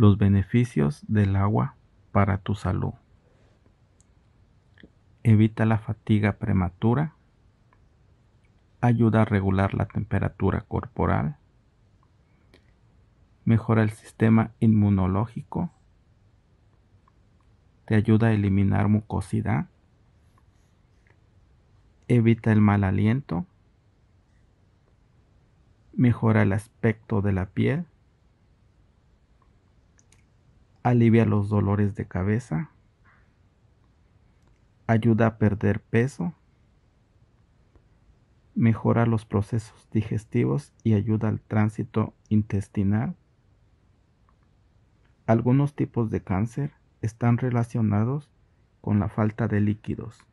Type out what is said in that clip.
los beneficios del agua para tu salud. Evita la fatiga prematura. Ayuda a regular la temperatura corporal. Mejora el sistema inmunológico. Te ayuda a eliminar mucosidad. Evita el mal aliento. Mejora el aspecto de la piel alivia los dolores de cabeza, ayuda a perder peso, mejora los procesos digestivos y ayuda al tránsito intestinal. Algunos tipos de cáncer están relacionados con la falta de líquidos.